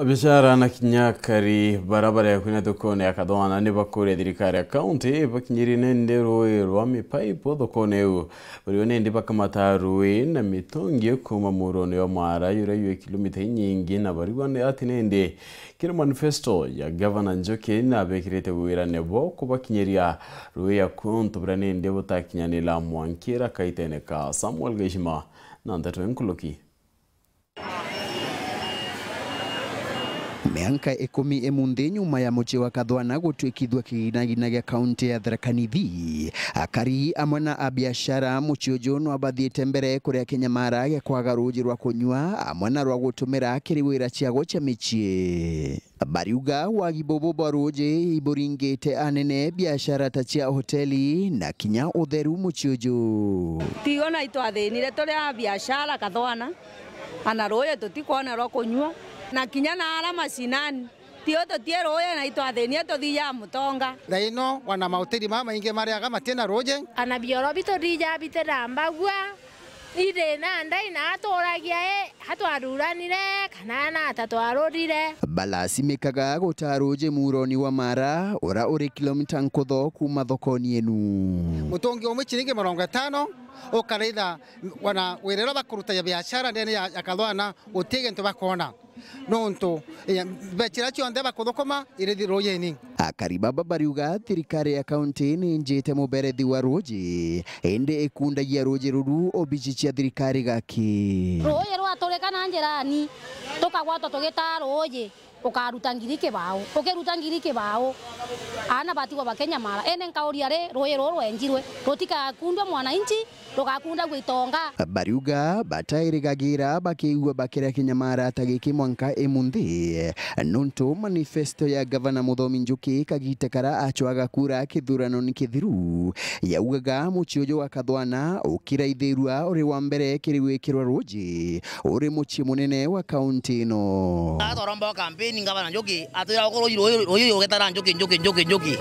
abishara na kinyakari barabara yakwina dokone yakadwana ne bakore thirikari akaunti bakinyiri nende rui rwa mipaipo dokone u buriwe nende bakamata rui na mitongi kuma murono ya mwara yura yuye kilomita inyingi na bariwa ne ati nende kira manifesto ya gavana njoke na bekirete wira nebo kubakinyiria rui ya kuntu bra nende butakinyanila mwankira kaiteneka samuel geshima na ndatwe nkuloki mĩanka ikũmi ĩmwe nthĩ nyuma ya mũciĩ wa kathwana gũtuĩkithwa kĩgĩnagina gĩa kaũntĩ ya tharakanithi akari amwe na abiacara mũciĩ ũjũ no abathiĩte mbere kũrĩa kĩnyamara gĩa kwaga rũũji rwa kũnyua amwe na rwa gũtũmĩra ciagwo cia gũcia mĩciĩ bariuga wagi bobo bwa rũũji iburingĩte anene biacara ta cia hoteli na kinya ũtheru mũciĩ ũjũ tigo na itwathĩnire tũrĩ a biacara kathwana ana rũũji tũtikwona rwa kũnyua na kinya na ara macinani tio tie rå yä na itwathänia tå mutonga må ino thaino wana mautiri ma inge mari aga matena roje ana biorobi tå bitera rambagua ire na ndai na atå ragia e hatwaruranire kana na tatwarurire balasĩmĩkaga gũtarũnje muroni wa mara ora ore kilomita nkũtho kuma thoko-inĩ mutongi mũtũngi chiringi marongo mĩrongo ĩtano ũkareitha wana wĩrĩro bakũruta ya biashara nene ya, ya kathwana gũtige ntũ bakona nontu becira cionthe bakuthukuma irithi rũyeni akaribaba bariuga thirikari ya kaunti ninjite muberethi wa rũji indi ikundagia rũji ruru obici cia thirikari gaki rũĩ rwatũrĩ kana njä rani tå kagwatwo tå gä tarå njä ukaruta ngiri kibao ukiruta ngiri kibao ana batigwa bakenya mara ene nkauria ri rui ruru rwenjirwe rutikakundwe mwananchi rugakunda gwitonga bariuga batairigagira bakiigua bakiria kinyamara ta giki mwanka imunthi nuntu manifesto ya gavana muthomi njuki kagitekara achwaga kura kithurano ni kithiru yaugaga muchi uyu wa kathwana ukiraithirua uri wa mbere kiri gwikirwa ruji uri muchi munene wa kaunti ino kweninga bana njoki atira okoro iro iro iro getara njoki njoki njoki njoki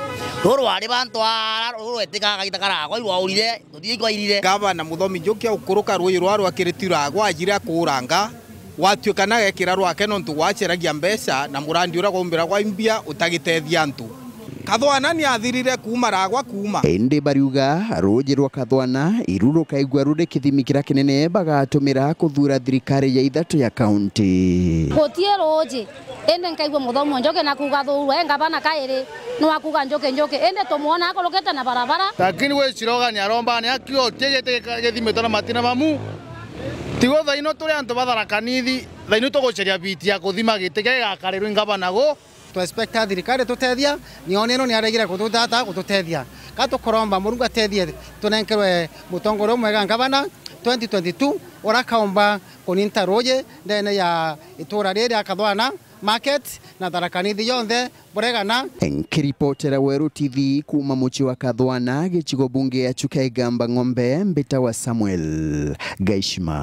roro ari bantwara roro etika gagita karagwa irwa urire tuthie kwairire gavana muthomi njoki ukuruka rwoi rwa rwakiritira gwajira kuranga watuikana gekira rwake nontu gwacheragia mbeca na murandi uria gwaumbira gwa imbia utagitethia antu kathwana ni athirire kuma ragwa kuma ende bariuga rũnjĩ rwa kathwana iru rũkaigua rũrĩ kĩthimi kinene baga tumira kuthura thirikari ya ithatu ya kaunti gũtiĩ rũnjĩ indi nkaigua mũthomu njoke na kuga thurwa engabana kaire no akuga njoke njoke indi tũmuona akũrũkĩte na barabara lakini we chiroga ni aromba nĩ akĩotiegĩte gĩthimĩtwo na matina mamu tigo thaino tũrĩ antũ batharakanithi thaino tũgũceria biti ya kũthima gĩtĩ gakarirwa ngabana go twa expecta thirikari tutethia nione no niaregire gututata gututethia ka tukuromba murungu atethie tunenkerwe mutongoro mwega ngavana 2022 urakaomba kuninta ruji ndene ya itura riri akathwana market na tharakanithi yonthe buregana nkiripotera weru tv kuma muchi wa kathwana gichigo bunge ya chukaigamba ng'ombe mbita wa samuel gaishima